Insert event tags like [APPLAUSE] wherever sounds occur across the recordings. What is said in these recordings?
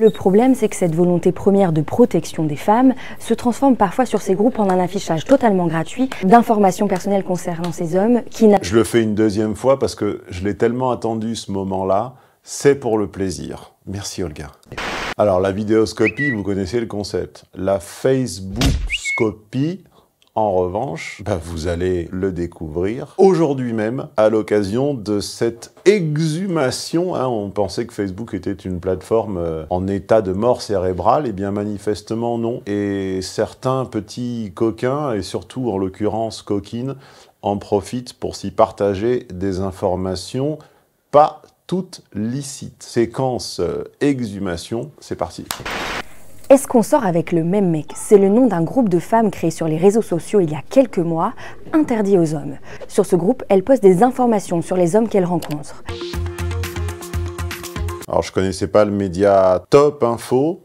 Le problème, c'est que cette volonté première de protection des femmes se transforme parfois sur ces groupes en un affichage totalement gratuit d'informations personnelles concernant ces hommes qui n'a... Je le fais une deuxième fois parce que je l'ai tellement attendu ce moment-là, c'est pour le plaisir. Merci Olga. Alors la vidéoscopie, vous connaissez le concept. La Facebookscopie, en revanche, bah, vous allez le découvrir aujourd'hui même à l'occasion de cette exhumation. Hein. on pensait que Facebook était une plateforme euh, en état de mort cérébrale, et eh bien manifestement non. Et certains petits coquins, et surtout en l'occurrence coquines, en profitent pour s'y partager des informations pas toutes licites. Séquence euh, exhumation, c'est parti. Est-ce qu'on sort avec le même mec C'est le nom d'un groupe de femmes créé sur les réseaux sociaux il y a quelques mois, interdit aux hommes. Sur ce groupe, elles postent des informations sur les hommes qu'elles rencontrent. Alors je connaissais pas le média Top Info,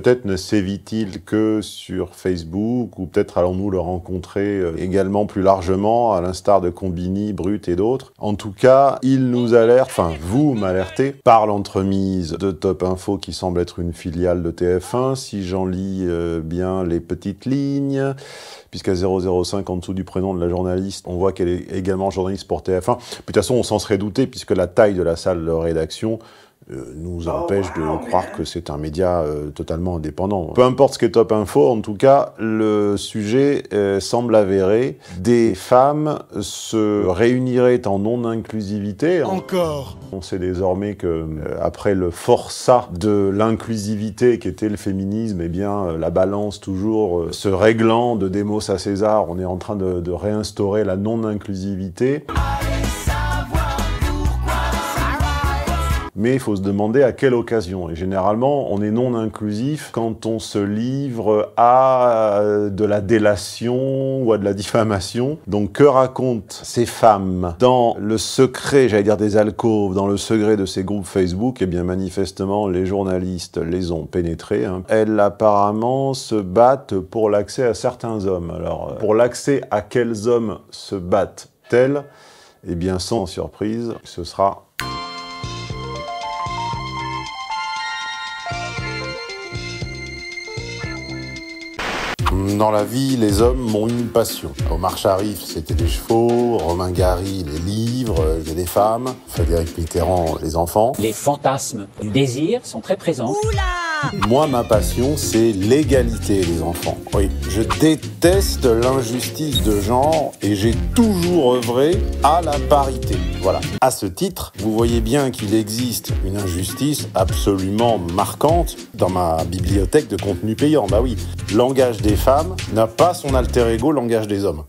Peut-être ne sévit-il que sur Facebook ou peut-être allons-nous le rencontrer euh, également plus largement, à l'instar de Combini, Brut et d'autres. En tout cas, il nous alerte, enfin vous m'alertez, par l'entremise de Top Info qui semble être une filiale de TF1, si j'en lis euh, bien les petites lignes, puisqu'à 005, en dessous du prénom de la journaliste, on voit qu'elle est également journaliste pour TF1. de toute façon, on s'en serait douté, puisque la taille de la salle de rédaction euh, nous oh, empêche de croire que c'est un média euh, totalement indépendant. Peu importe ce qu'est Top Info, en tout cas, le sujet euh, semble avéré. Des femmes se réuniraient en non-inclusivité. Encore On sait désormais que, après le forçat de l'inclusivité qui était le féminisme, eh bien, la balance toujours se réglant de Démos à César, on est en train de, de réinstaurer la non-inclusivité. mais il faut se demander à quelle occasion. Et généralement, on est non inclusif quand on se livre à euh, de la délation ou à de la diffamation. Donc que racontent ces femmes dans le secret, j'allais dire des alcôves, dans le secret de ces groupes Facebook Eh bien manifestement, les journalistes les ont pénétrées. Hein. Elles apparemment se battent pour l'accès à certains hommes. Alors euh, pour l'accès à quels hommes se battent-elles eh bien, sans surprise, ce sera dans la vie, les hommes ont une passion. Omar Sharif, c'était les chevaux, Romain Gary, les livres, des femmes, Frédéric Mitterrand, les enfants. Les fantasmes du désir sont très présents. Moi, ma passion, c'est l'égalité des enfants. Oui, je déteste l'injustice de genre et j'ai toujours œuvré à la parité. Voilà. À ce titre, vous voyez bien qu'il existe une injustice absolument marquante dans ma bibliothèque de contenu payant. Bah oui, langage des femmes n'a pas son alter ego langage des hommes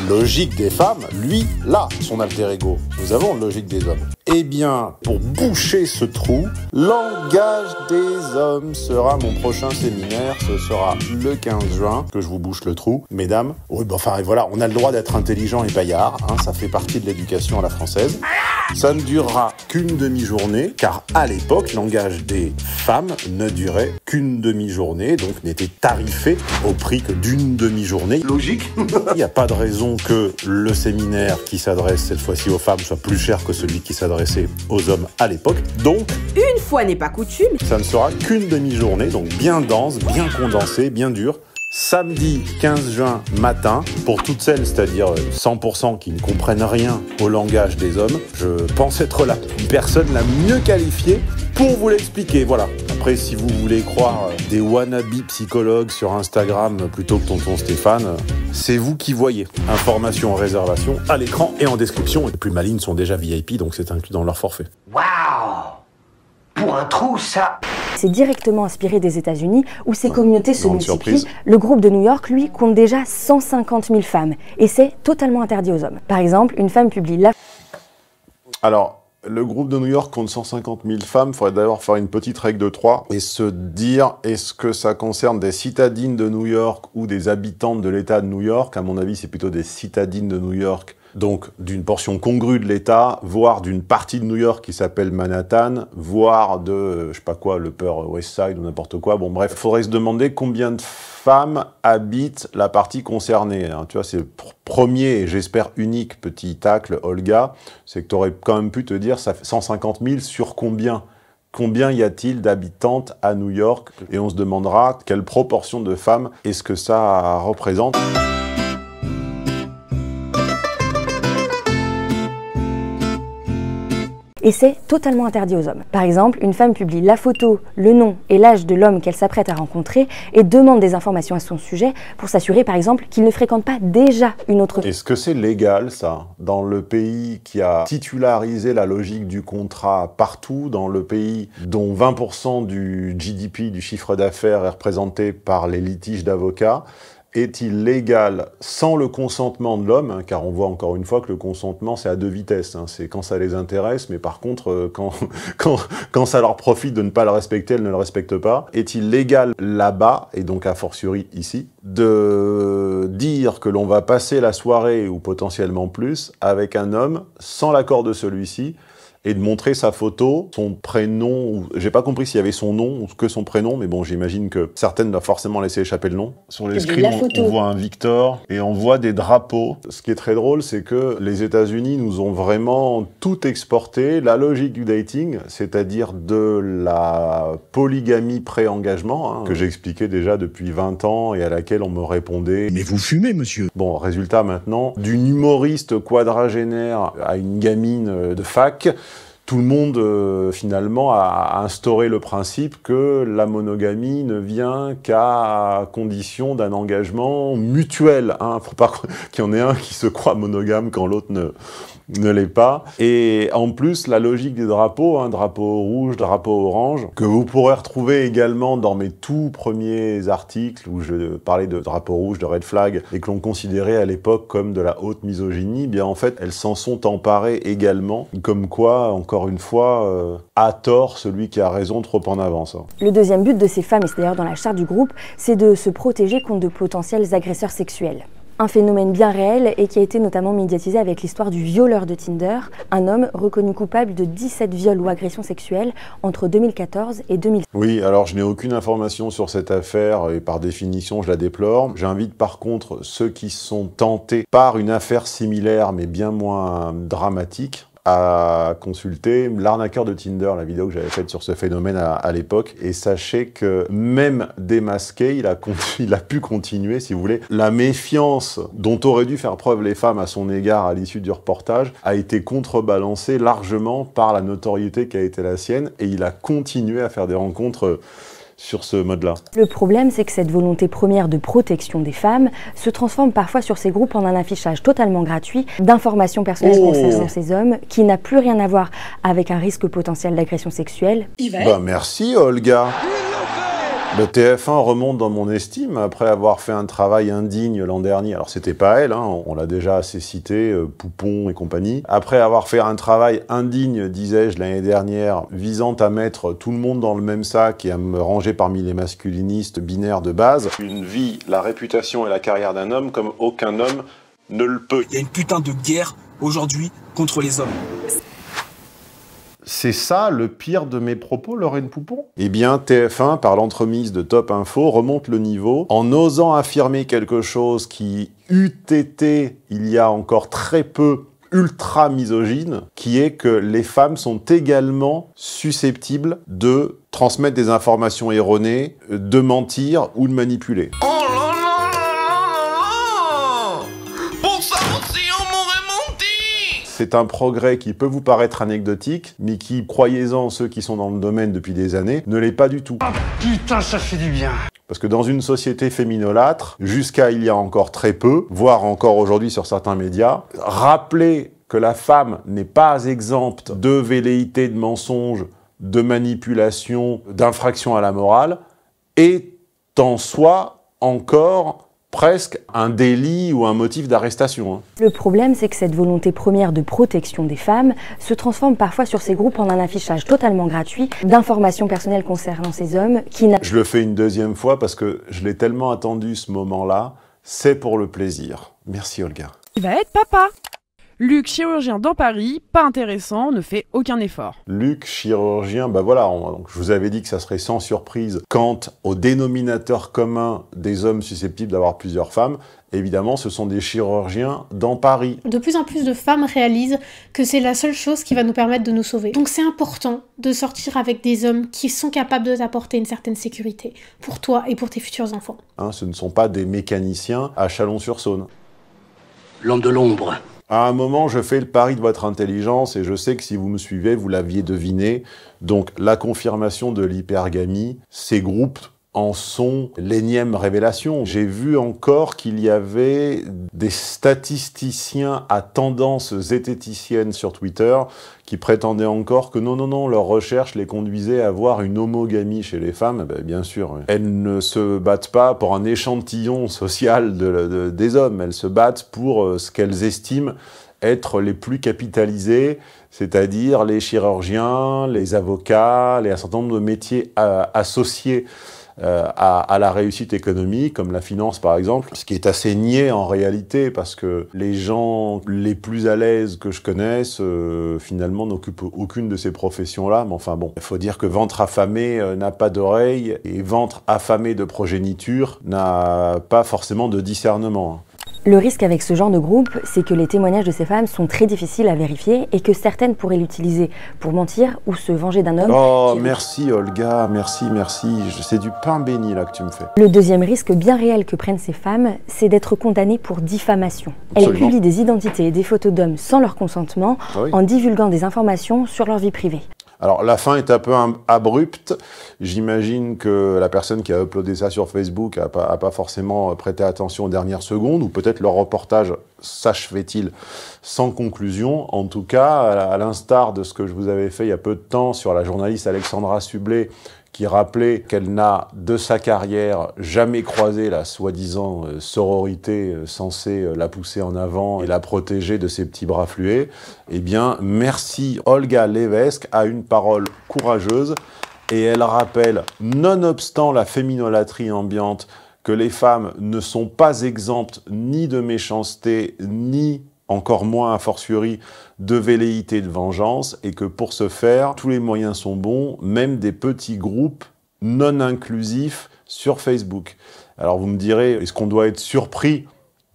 logique des femmes, lui, là, son alter ego. Nous avons logique des hommes. Eh bien, pour boucher ce trou, langage des hommes sera mon prochain séminaire. Ce sera le 15 juin que je vous bouche le trou, mesdames. Oui, enfin, voilà, on a le droit d'être intelligent et paillard. Hein, ça fait partie de l'éducation à la française. Ça ne durera qu'une demi-journée, car à l'époque, l'engage des femmes ne durait qu'une demi-journée, donc n'était tarifé au prix que d'une demi-journée. Logique. Il n'y a pas de raison que le séminaire qui s'adresse cette fois-ci aux femmes soit plus cher que celui qui s'adressait aux hommes à l'époque. Donc, une fois n'est pas coutume, ça ne sera qu'une demi-journée, donc bien dense, bien condensée, bien dure samedi 15 juin matin, pour toutes celles, c'est-à-dire 100% euh, qui ne comprennent rien au langage des hommes, je pense être la personne la mieux qualifiée pour vous l'expliquer, voilà. Après, si vous voulez croire euh, des wannabe psychologues sur Instagram euh, plutôt que tonton Stéphane, c'est vous qui voyez. Information en réservation à l'écran et en description. Les plus malines sont déjà VIP, donc c'est inclus dans leur forfait. Waouh Pour un trou, ça c'est directement inspiré des États-Unis où ces ah, communautés se multiplient. Le groupe de New York, lui, compte déjà 150 000 femmes et c'est totalement interdit aux hommes. Par exemple, une femme publie la. Alors, le groupe de New York compte 150 000 femmes. Il faudrait d'abord faire une petite règle de trois. et se dire est-ce que ça concerne des citadines de New York ou des habitantes de l'État de New York À mon avis, c'est plutôt des citadines de New York donc d'une portion congrue de l'État, voire d'une partie de New York qui s'appelle Manhattan, voire de, euh, je sais pas quoi, le Upper West Side ou n'importe quoi. Bon, bref, faudrait se demander combien de femmes habitent la partie concernée. Hein. Tu vois, c'est le premier et j'espère unique petit tacle, Olga, c'est que tu aurais quand même pu te dire ça fait 150 000 sur combien Combien y a-t-il d'habitantes à New York Et on se demandera quelle proportion de femmes est-ce que ça représente. et c'est totalement interdit aux hommes. Par exemple, une femme publie la photo, le nom et l'âge de l'homme qu'elle s'apprête à rencontrer et demande des informations à son sujet pour s'assurer par exemple qu'il ne fréquente pas déjà une autre Est-ce que c'est légal ça Dans le pays qui a titularisé la logique du contrat partout, dans le pays dont 20% du GDP, du chiffre d'affaires, est représenté par les litiges d'avocats, est il légal, sans le consentement de l'homme, hein, car on voit encore une fois que le consentement, c'est à deux vitesses. Hein. c'est quand ça les intéresse, mais par contre, euh, [LAUGHS] quand, ça leur profite de ne pas le respecter, elles ne le respectent pas. Est il légal, là-bas, et donc à fortiori ici, de dire que l'on va passer la soirée, ou potentiellement plus, avec un homme sans l'accord de celui-ci, et de montrer sa photo, son prénom. J'ai pas compris s'il y avait son nom ou que son prénom, mais bon, j'imagine que certaines doivent forcément laisser échapper le nom. Sur les eh screens, on, on, voit un Victor et on voit des drapeaux. Ce qui est très drôle, c'est que les États-Unis nous ont vraiment tout exporté. La logique du dating, c'est-à-dire de la polygamie pré-engagement, hein, que j'expliquais déjà depuis 20 ans et à laquelle on me répondait. Mais vous fumez, monsieur. Bon, résultat maintenant, d'une humoriste quadragénaire à une gamine de fac, tout le monde euh, finalement a, instauré le principe que la monogamie ne vient qu'à condition d'un engagement mutuel. Il hein, faut pas [LAUGHS] qu'il y en ait un qui se croit monogame quand l'autre ne, ne l'est pas. Et en plus, la logique des drapeaux, hein, drapeau rouge, drapeau orange, que vous pourrez retrouver également dans mes tout premiers articles où je parlais de drapeau rouge, de red flag, et que l'on considérait à l'époque comme de la haute misogynie, bien en fait, elles s'en sont emparées également, comme quoi, encore une fois, euh, à tort, celui qui a raison trop en avance. Hein. Le deuxième but de ces femmes, et c'est d'ailleurs dans la charte du groupe, c'est de se protéger contre de potentiels agresseurs sexuels un phénomène bien réel et qui a été notamment médiatisé avec l'histoire du violeur de Tinder, un homme reconnu coupable de 17 viols ou agressions sexuelles entre 2014 et 2016. Oui, alors je n'ai aucune information sur cette affaire et par définition je la déplore. J'invite par contre ceux qui sont tentés par une affaire similaire mais bien moins dramatique à consulter l'arnaqueur de Tinder, la vidéo que j'avais faite sur ce phénomène à, l'époque. Et sachez que même démasqué, il a, [LAUGHS] il a pu continuer, si vous voulez. La méfiance dont auraient dû faire preuve les femmes à son égard à l'issue du reportage a été contrebalancée largement par la notoriété qui a été la sienne. Et il a continué à faire des rencontres sur ce mode-là Le problème, c'est que cette volonté première de protection des femmes se transforme parfois sur ces groupes en un affichage totalement gratuit d'informations personnelles oh. concernant ces hommes qui n'a plus rien à voir avec un risque potentiel d'agression sexuelle. Bah, merci Olga. Le TF1 remonte dans mon estime après avoir fait un travail indigne l'an dernier. Alors c'était pas elle, hein, on, l'a déjà assez cité, euh, Poupon et compagnie. Après avoir fait un travail indigne, disais-je l'année dernière, visant à mettre tout le monde dans le même sac et à me ranger parmi les masculinistes binaires de base. Une vie, la réputation et la carrière d'un homme comme aucun homme ne le peut. Il y a une putain de guerre aujourd'hui contre les hommes. C'est ça le pire de mes propos, Lorraine Poupon Eh bien, TF1, par l'entremise de Top Info, remonte le niveau en osant affirmer quelque chose qui eût été, il y a encore très peu, ultra misogyne, qui est que les femmes sont également susceptibles de transmettre des informations erronées, de mentir ou de manipuler. C'est un progrès qui peut vous paraître anecdotique, mais qui, croyez-en ceux qui sont dans le domaine depuis des années, ne l'est pas du tout. Ah, putain, ça fait du bien parce que dans une société féminolâtre, jusqu'à il y a encore très peu, voire encore aujourd'hui sur certains médias, rappeler que la femme n'est pas exempte de velléité, de mensonges, de manipulation, d'infraction à la morale, est en soi encore presque un délit ou un motif d'arrestation. Hein. Le problème, c'est que cette volonté première de protection des femmes se transforme parfois sur ces groupes en un affichage totalement gratuit d'informations personnelles concernant ces hommes qui n'a... Je le fais une deuxième fois parce que je l'ai tellement attendu ce moment-là, c'est pour le plaisir. Merci Olga. Il va être papa Luc, chirurgien dans Paris, pas intéressant, ne fait aucun effort. Luc, chirurgien, bah voilà, donc je vous avais dit que ça serait sans surprise quant au dénominateur commun des hommes susceptibles d'avoir plusieurs femmes. Évidemment, ce sont des chirurgiens dans Paris. De plus en plus de femmes réalisent que c'est la seule chose qui va nous permettre de nous sauver. Donc c'est important de sortir avec des hommes qui sont capables de t'apporter une certaine sécurité pour toi et pour tes futurs enfants. Hein, ce ne sont pas des mécaniciens à Chalon-sur-Saône. L'homme de l'ombre à un moment, je fais le pari de votre intelligence et je sais que si vous me suivez, vous l'aviez deviné. Donc, la confirmation de l'hypergamie, ces groupes en sont l'énième révélation. J'ai vu encore qu'il y avait des statisticiens à tendance zététicienne sur Twitter qui prétendaient encore que non, non, non, leurs recherches les conduisaient à voir une homogamie chez les femmes. Ben, bien, sûr, elles ne se battent pas pour un échantillon social des hommes, elles se battent pour euh, ce qu'elles estiment être les plus capitalisés, c'est-à-dire les chirurgiens, les avocats, les, un certain nombre de métiers euh, associés euh, à, la réussite économique, comme la finance par exemple, ce qui est assez nié en réalité, parce que les gens les plus à l'aise que je connaisse, euh, finalement, n'occupent aucune de ces professions-là. Mais enfin bon, il faut dire que ventre affamé euh, n'a pas d'oreille, et ventre affamé de progéniture n'a pas forcément de discernement. Hein. Le risque avec ce genre de groupe, c'est que les témoignages de ces femmes sont très difficiles à vérifier et que certaines pourraient l'utiliser pour mentir ou se venger d'un homme. Oh, merci Olga, merci, merci. C'est du pain béni là que tu me fais. Le deuxième risque bien réel que prennent ces femmes, c'est d'être condamnées pour diffamation. Elles publient des identités et des photos d'hommes sans leur consentement ah en divulguant des informations sur leur vie privée. Alors la fin est un peu abrupte. J'imagine que la personne qui a uploadé ça sur Facebook n'a pas, forcément euh, prêté attention aux dernières secondes, ou peut-être leur reportage s'achevait-il sans conclusion. En tout cas, à l'instar de ce que je vous avais fait il y a peu de temps sur la journaliste Alexandra Sublet rappeler rappelait qu'elle n'a de sa carrière jamais croisé la soi-disant euh, sororité euh, censée euh, la pousser en avant et la protéger de ses petits bras fluets, eh bien merci Olga Levesque à une parole courageuse et elle rappelle, nonobstant la féminolatrie ambiante, que les femmes ne sont pas exemptes ni de méchanceté ni encore moins a fortiori de velléité de vengeance, et que pour ce faire, tous les moyens sont bons, même des petits groupes non inclusifs sur Facebook. Alors vous me direz, est-ce qu'on doit être surpris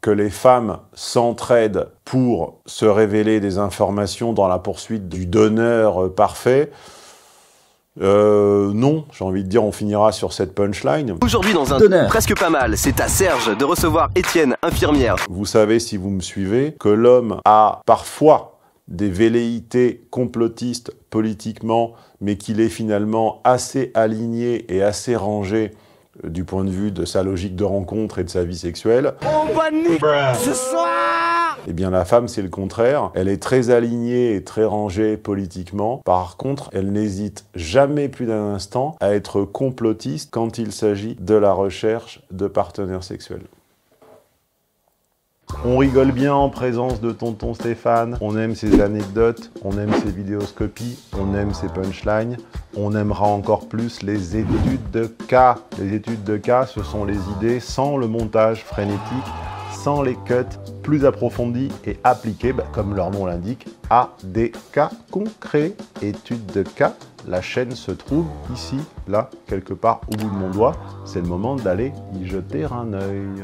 que les femmes s'entraident pour se révéler des informations dans la poursuite du donneur euh, parfait euh, non, j'ai envie de dire, on finira sur cette punchline. Aujourd'hui, dans un domaine presque pas mal, c'est à Serge de recevoir Étienne, infirmière. Vous savez, si vous me suivez, que l'homme a parfois des velléités complotistes politiquement, mais qu'il est finalement assez aligné et assez rangé euh, du point de vue de sa logique de rencontre et de sa vie sexuelle. Bonne nuit, ce soir eh bien, la femme, c'est le contraire. Elle est très alignée et très rangée politiquement. Par contre, elle n'hésite jamais plus d'un instant à être complotiste quand il s'agit de la recherche de partenaires sexuels. On rigole bien en présence de tonton Stéphane, on aime ses anecdotes, on aime ses vidéoscopies, on aime ses punchlines, on aimera encore plus les études de cas. Les études de cas, ce sont les idées sans le montage frénétique, sans les cuts, plus approfondie et appliquée, bah, comme leur nom l'indique, à des cas concrets, études de cas. La chaîne se trouve ici, là, quelque part au bout de mon doigt. C'est le moment d'aller y jeter un œil.